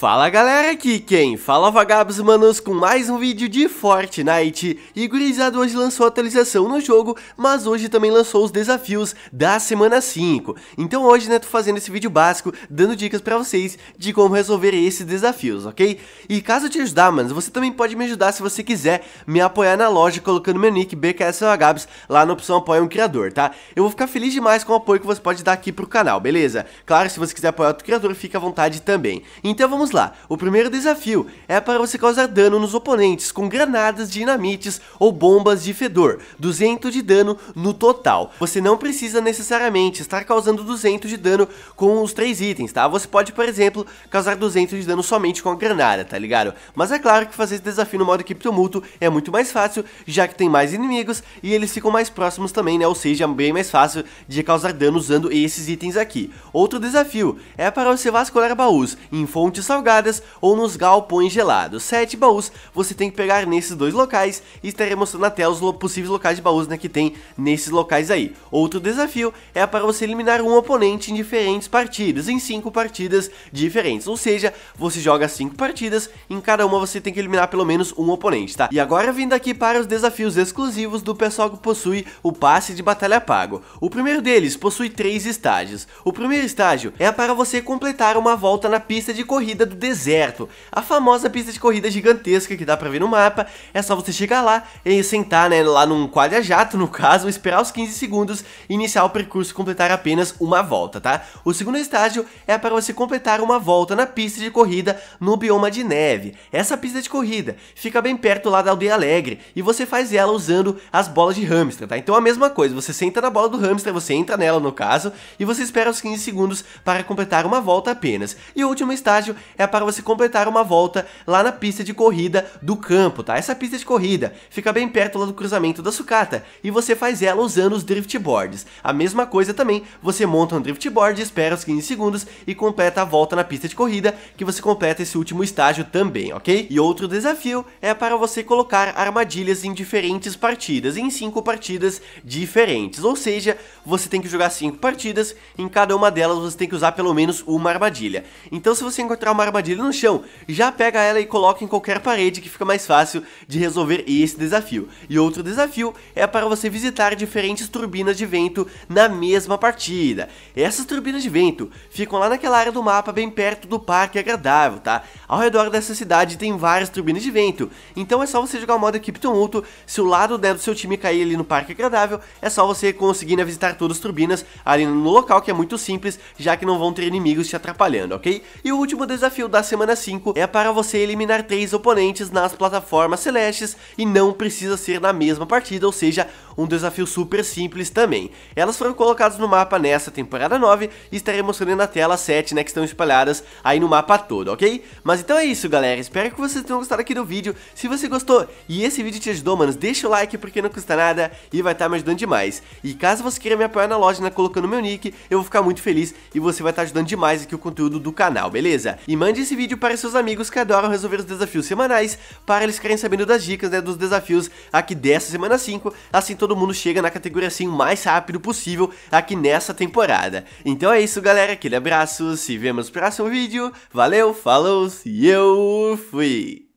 Fala galera, aqui quem? Fala vagabos manos com mais um vídeo de Fortnite E gurizada hoje lançou a atualização no jogo, mas hoje também lançou os desafios da semana 5 Então hoje né, tô fazendo esse vídeo básico, dando dicas pra vocês de como resolver esses desafios, ok? E caso te ajudar manos, você também pode me ajudar se você quiser me apoiar na loja colocando meu nick BKSVagabos lá na opção apoia um criador, tá? Eu vou ficar feliz demais com o apoio que você pode dar aqui pro canal, beleza? Claro, se você quiser apoiar outro criador, fica à vontade também Então vamos vamos lá. O primeiro desafio é para você causar dano nos oponentes com granadas, dinamites ou bombas de fedor. 200 de dano no total. Você não precisa necessariamente estar causando 200 de dano com os três itens, tá? Você pode, por exemplo, causar 200 de dano somente com a granada, tá ligado? Mas é claro que fazer esse desafio no modo equipe tumulto é muito mais fácil, já que tem mais inimigos e eles ficam mais próximos também, né? Ou seja, é bem mais fácil de causar dano usando esses itens aqui. Outro desafio é para você vasculhar baús em fontes salgadas salgadas ou nos galpões gelados. 7 baús você tem que pegar nesses dois locais e estarei mostrando até os possíveis locais de baús né, que tem nesses locais aí. Outro desafio é para você eliminar um oponente em diferentes partidas, em 5 partidas diferentes, ou seja, você joga 5 partidas, em cada uma você tem que eliminar pelo menos um oponente, tá? E agora vindo aqui para os desafios exclusivos do pessoal que possui o passe de batalha pago. O primeiro deles possui três estágios. O primeiro estágio é para você completar uma volta na pista de corrida do deserto, a famosa pista de corrida gigantesca que dá pra ver no mapa, é só você chegar lá e sentar né, lá num quadra-jato, no caso, esperar os 15 segundos e iniciar o percurso e completar apenas uma volta, tá? O segundo estágio é para você completar uma volta na pista de corrida no bioma de neve. Essa pista de corrida fica bem perto lá da aldeia alegre e você faz ela usando as bolas de hamster, tá? Então a mesma coisa, você senta na bola do hamster, você entra nela no caso, e você espera os 15 segundos para completar uma volta apenas. E o último estágio é para você completar uma volta lá na pista de corrida do campo, tá? Essa pista de corrida fica bem perto lá do cruzamento da sucata e você faz ela usando os drift boards. A mesma coisa também, você monta um drift board, espera os 15 segundos e completa a volta na pista de corrida, que você completa esse último estágio também, ok? E outro desafio é para você colocar armadilhas em diferentes partidas, em 5 partidas diferentes, ou seja, você tem que jogar 5 partidas, em cada uma delas você tem que usar pelo menos uma armadilha. Então se você encontrar uma uma armadilha no chão, já pega ela e coloca em qualquer parede que fica mais fácil de resolver esse desafio. E outro desafio é para você visitar diferentes turbinas de vento na mesma partida. Essas turbinas de vento ficam lá naquela área do mapa bem perto do parque agradável, tá? Ao redor dessa cidade tem várias turbinas de vento, então é só você jogar o modo equipe tumulto, se o lado né, do seu time cair ali no parque agradável, é só você conseguir né, visitar todas as turbinas ali no local, que é muito simples, já que não vão ter inimigos te atrapalhando, ok? E o último desafio desafio da semana 5 é para você eliminar três oponentes nas plataformas celestes e não precisa ser na mesma partida, ou seja, um desafio super simples também. Elas foram colocadas no mapa nessa temporada 9 e estarei mostrando na tela 7, né, que estão espalhadas aí no mapa todo, ok? Mas então é isso, galera. Espero que vocês tenham gostado aqui do vídeo. Se você gostou e esse vídeo te ajudou, mano, deixa o like porque não custa nada e vai estar tá me ajudando demais. E caso você queira me apoiar na loja, né, colocando meu nick, eu vou ficar muito feliz e você vai estar tá ajudando demais aqui o conteúdo do canal, beleza? E mande esse vídeo para seus amigos que adoram resolver os desafios semanais, para eles ficarem sabendo das dicas né, dos desafios aqui dessa semana 5, assim todo mundo chega na categoria 5 assim mais rápido possível aqui nessa temporada. Então é isso galera, aquele abraço, se vemos no próximo vídeo, valeu, falou e eu fui!